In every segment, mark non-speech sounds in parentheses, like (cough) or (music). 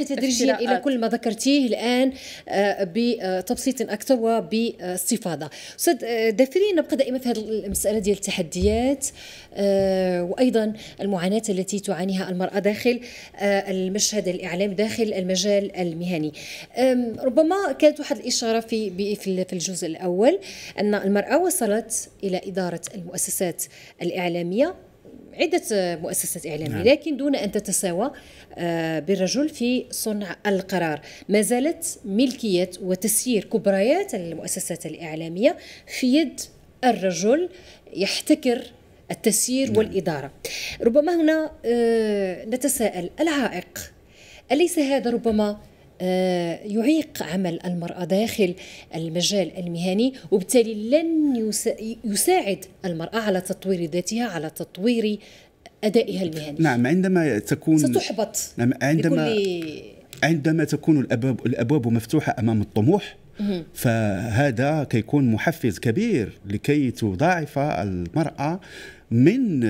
نرتقي تدريجيا الى كل ما ذكرتيه الان آه، بتبسيط اكثر وباستفاضه استاذ آه، دافري نبقى دائما في هذه المساله ديال التحديات آه، وايضا المعاناه التي تعانيها المراه داخل المشهد الاعلامي داخل المجال المهني ربما كانت واحد الاشاره في في الجزء الاول ان المراه وصلت الى اداره المؤسسات الاعلاميه عدة مؤسسات إعلامية نعم. لكن دون أن تتساوى آه، بالرجل في صنع القرار ما زالت ملكية وتسيير كبريات المؤسسات الإعلامية في يد الرجل يحتكر التسيير نعم. والإدارة ربما هنا آه، نتساءل العائق أليس هذا ربما آه، يعيق عمل المرأة داخل المجال المهني وبالتالي لن يساعد المرأة على تطوير ذاتها على تطوير أدائها المهني نعم عندما تكون ستحبط نعم عندما بكل... عندما تكون الأبواب الأبواب مفتوحة أمام الطموح فهذا كيكون محفز كبير لكي تضاعف المرأة من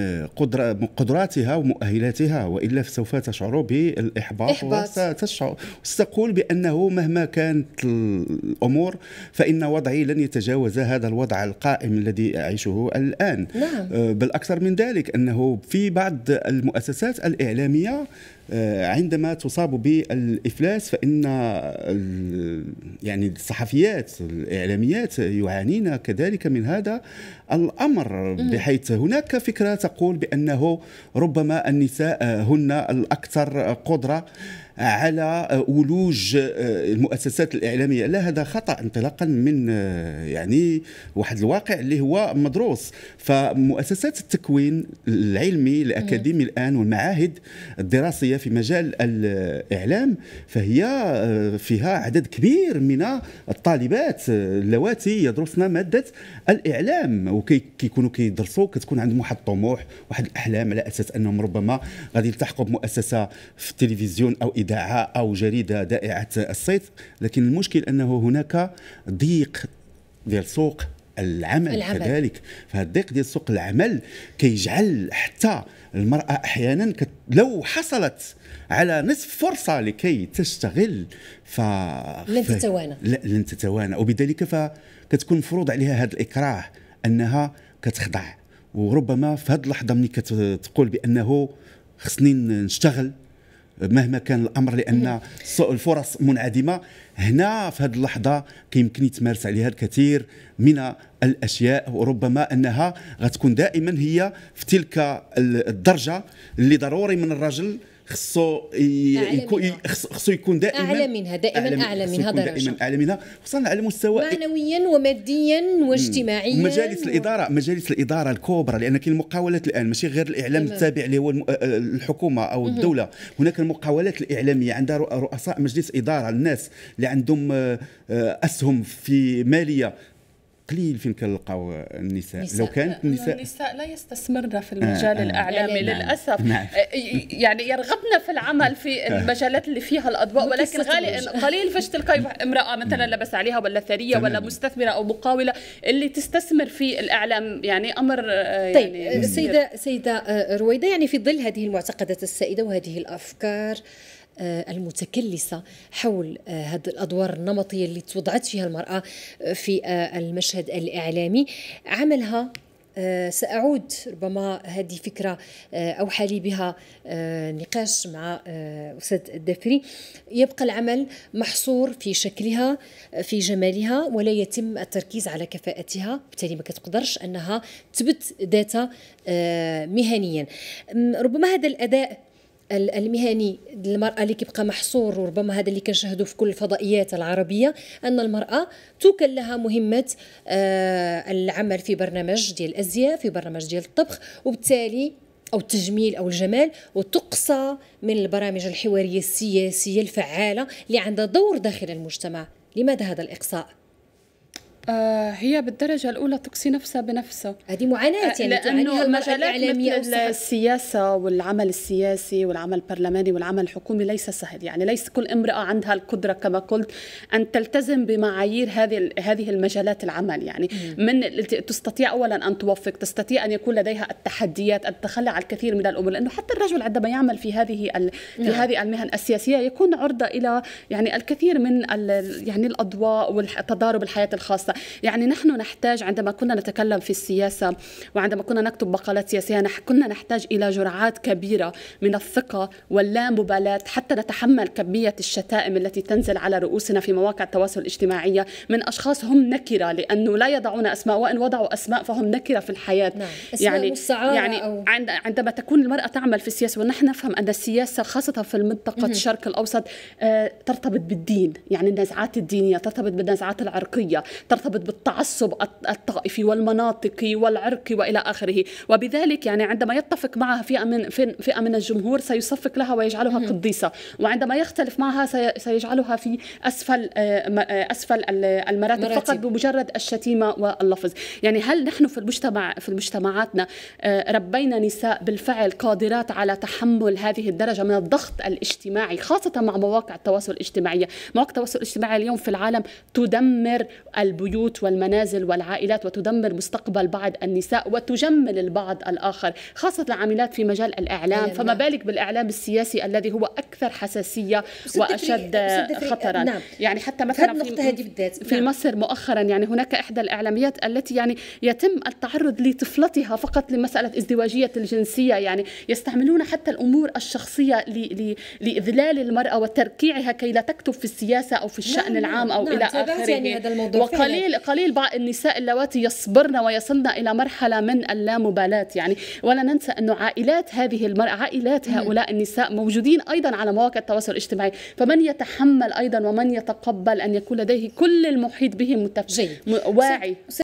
قدراتها ومؤهلاتها والا سوف تشعر بالاحباط وستشعر وستقول بانه مهما كانت الامور فان وضعي لن يتجاوز هذا الوضع القائم الذي اعيشه الان نعم. آه، بل اكثر من ذلك انه في بعض المؤسسات الاعلاميه آه، عندما تصاب بالافلاس فان يعني الصحفيات الاعلاميات يعانين كذلك من هذا الامر بحيث هناك فكره تقول بانه ربما النساء هن الاكثر قدره على ولوج آه، المؤسسات الاعلاميه لا هذا خطا انطلاقا من آه، يعني واحد الواقع اللي هو مدروس فمؤسسات التكوين العلمي الاكاديمي الان والمعاهد الدراسيه في مجال الاعلام فهي آه، فيها عدد كبير من الطالبات اللواتي يدرسن ماده الاعلام وكيكونوا كيدرسوا كتكون عندهم واحد الطموح واحد الاحلام على اساس انهم ربما غادي يلتحقوا بمؤسسه في التلفزيون او إذاعة أو جريدة دائعة الصيت لكن المشكل أنه هناك ضيق ديال سوق العمل, العمل كذلك فهاد الضيق ديال سوق العمل كيجعل حتى المرأة أحيانا كت... لو حصلت على نصف فرصة لكي تشتغل ف... لن تتوانى ف... لن تتوانى وبذلك فكتكون مفروض عليها هذا الإكراه أنها كتخضع وربما في هذه اللحظة ملي كتقول بأنه خصني نشتغل مهما كان الامر لان الفرص منعدمه هنا في هذه اللحظه كيمكن يتمارس عليها الكثير من الاشياء وربما انها غتكون دائما هي في تلك الدرجه اللي ضروري من الرجل خصو يكون خصو يكون دائما اعلى منها دائما اعلى منها دائما اعلى منها خصوصا على مستوى معنويا وماديا واجتماعيا مجالس الاداره مجالس الاداره الكبرى لان كاين المقاولات الان ماشي غير الاعلام التابع اللي هو آه، آه، الحكومه او الدوله هناك المقاولات الاعلاميه عندها رؤساء مجلس اداره الناس اللي عندهم آه، اسهم في ماليه قليل فين كنلقاو النساء لو كانت النساء النساء لا يستثمرن في آه، المجال آه الاعلامي آه للاسف نعم. آه، يعني يرغبن في العمل في آه. المجالات اللي فيها الاضواء ولكن غالي قليل فاش تلقاي (laughs) امراه مثلا لبس عليها ولا ثريه ولا مستثمره او مقاوله اللي تستثمر في الاعلام يعني امر طيب، يعني طيب سيده سيده رويده يعني في ظل هذه المعتقدات السائده وهذه الافكار آه، المتكلسة حول آه، هذه الأدوار النمطية اللي توضعت فيها المرأة آه، في المشهد الإعلامي عملها سأعود ربما هذه فكرة أوحى لي بها نقاش مع أستاذ الدفري يبقى العمل محصور في شكلها في جمالها ولا يتم التركيز على كفاءتها بالتالي ما كتقدرش أنها تبت ذاتها مهنيا ربما هذا الأداء المهني للمرأة اللي كيبقى محصور وربما هذا اللي كنشاهدوه في كل الفضائيات العربية أن المرأة توكل لها مهمة آه، العمل في برنامج ديال الأزياء في برنامج ديال الطبخ وبالتالي أو التجميل أو الجمال وتقصى من البرامج الحوارية السياسية الفعالة اللي عندها دور داخل المجتمع لماذا هذا الإقصاء؟ آه، هي بالدرجة الأولى تقصي نفسها بنفسها هذه معاناة يعني لأنه مجالات مثل السياسة والعمل السياسي والعمل البرلماني والعمل الحكومي ليس سهل يعني ليس كل امرأة عندها القدرة كما قلت أن تلتزم بمعايير هذه هذه المجالات العمل يعني من تستطيع أولا أن توفق تستطيع أن يكون لديها التحديات التخلي عن الكثير من الأمور لأنه حتى الرجل عندما يعمل في هذه في نعم. هذه المهن السياسية يكون عرضة إلى يعني الكثير من يعني الأضواء والتضارب الحياة الخاصة يعني نحن نحتاج عندما كنا نتكلم في السياسة وعندما كنا نكتب مقالات سياسية كنا نحتاج إلى جرعات كبيرة من الثقة واللامبالاة حتى نتحمل كمية الشتائم التي تنزل على رؤوسنا في مواقع التواصل الاجتماعي من أشخاص هم نكرة لأنه لا يضعون أسماء وإن وضعوا أسماء فهم نكرة في الحياة نعم. يعني يعني أو... عندما تكون المرأة تعمل في السياسة ونحن نفهم أن السياسة خاصة في منطقة الشرق الأوسط آه، ترتبط بالدين يعني النزعات الدينية ترتبط بالنزعات العرقية ترتبط مرتبط بالتعصب الطائفي والمناطقي والعرقي والى اخره وبذلك يعني عندما يتفق معها فئه من فئه من الجمهور سيصفق لها ويجعلها قديسه وعندما يختلف معها سيجعلها في اسفل آه، آه، اسفل المراتب فقط بمجرد الشتيمه واللفظ يعني هل نحن في المجتمع في مجتمعاتنا آه، ربينا نساء بالفعل قادرات على تحمل هذه الدرجه من الضغط الاجتماعي خاصه مع مواقع التواصل الاجتماعي مواقع التواصل الاجتماعي اليوم في العالم تدمر البيوت البيوت والمنازل والعائلات وتدمر مستقبل بعض النساء وتجمل البعض الآخر خاصة العاملات في مجال الإعلام أيوة، فما نعم. بالك بالإعلام السياسي الذي هو اكثر حساسيه واشد خطرا نعم. يعني حتى مثلا في, في نعم. مصر مؤخرا يعني هناك احدى الاعلاميات التي يعني يتم التعرض لطفلتها فقط لمساله ازدواجيه الجنسيه يعني يستعملون حتى الامور الشخصيه لاذلال المراه وتركيعها كي لا تكتب في السياسه او في نعم، الشان نعم. العام او نعم. الى اخره يعني هذا الموضوع وقليل فعلا. قليل بعض النساء اللواتي يصبرن ويصلن الى مرحله من اللامبالاه يعني ولا ننسى انه عائلات هذه المراه عائلات نعم. هؤلاء النساء موجودين ايضا على على مواقع التواصل الاجتماعي فمن يتحمل أيضا ومن يتقبل أن يكون لديه كل المحيط به متفق واعي